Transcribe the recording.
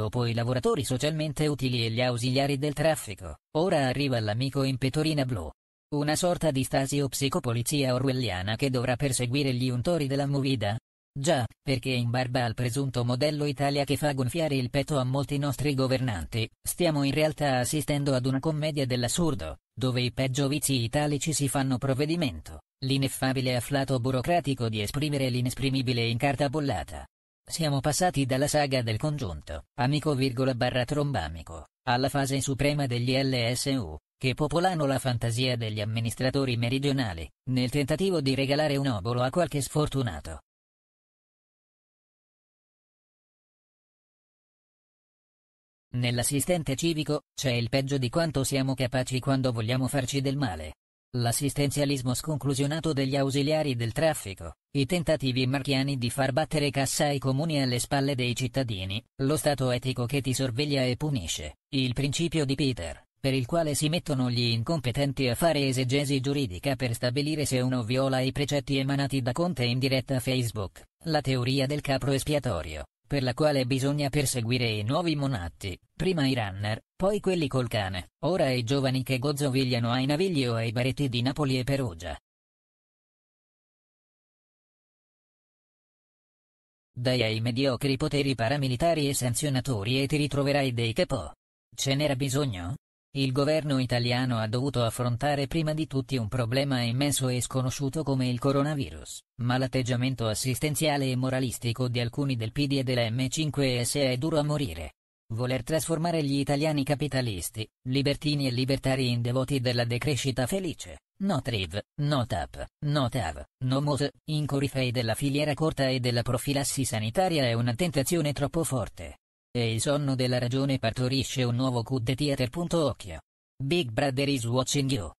dopo i lavoratori socialmente utili e gli ausiliari del traffico, ora arriva l'amico in pettorina blu. Una sorta di stasio psicopolizia orwelliana che dovrà perseguire gli untori della movida. Già, perché in barba al presunto modello Italia che fa gonfiare il petto a molti nostri governanti, stiamo in realtà assistendo ad una commedia dell'assurdo, dove i peggio vizi italici si fanno provvedimento, l'ineffabile afflato burocratico di esprimere l'inesprimibile in carta bollata, siamo passati dalla saga del congiunto, amico virgola barra trombamico, alla fase suprema degli LSU, che popolano la fantasia degli amministratori meridionali, nel tentativo di regalare un obolo a qualche sfortunato. Nell'assistente civico, c'è il peggio di quanto siamo capaci quando vogliamo farci del male l'assistenzialismo sconclusionato degli ausiliari del traffico, i tentativi marchiani di far battere cassa ai comuni alle spalle dei cittadini, lo stato etico che ti sorveglia e punisce, il principio di Peter, per il quale si mettono gli incompetenti a fare esegesi giuridica per stabilire se uno viola i precetti emanati da Conte in diretta Facebook, la teoria del capro espiatorio, per la quale bisogna perseguire i nuovi monatti, prima i runner, poi quelli col cane, ora i giovani che gozzovigliano ai navigli o ai baretti di Napoli e Perugia. Dai ai mediocri poteri paramilitari e sanzionatori e ti ritroverai dei capo. Ce n'era bisogno? Il governo italiano ha dovuto affrontare prima di tutti un problema immenso e sconosciuto come il coronavirus, ma l'atteggiamento assistenziale e moralistico di alcuni del PD e della M5S è duro a morire. Voler trasformare gli italiani capitalisti, libertini e libertari in devoti della decrescita felice, no TRIV, no TAP, no TAV, no MOS, in corifei della filiera corta e della profilassi sanitaria è una tentazione troppo forte. E il sonno della ragione partorisce un nuovo coup de theater. Occhio. Big Brother is watching you.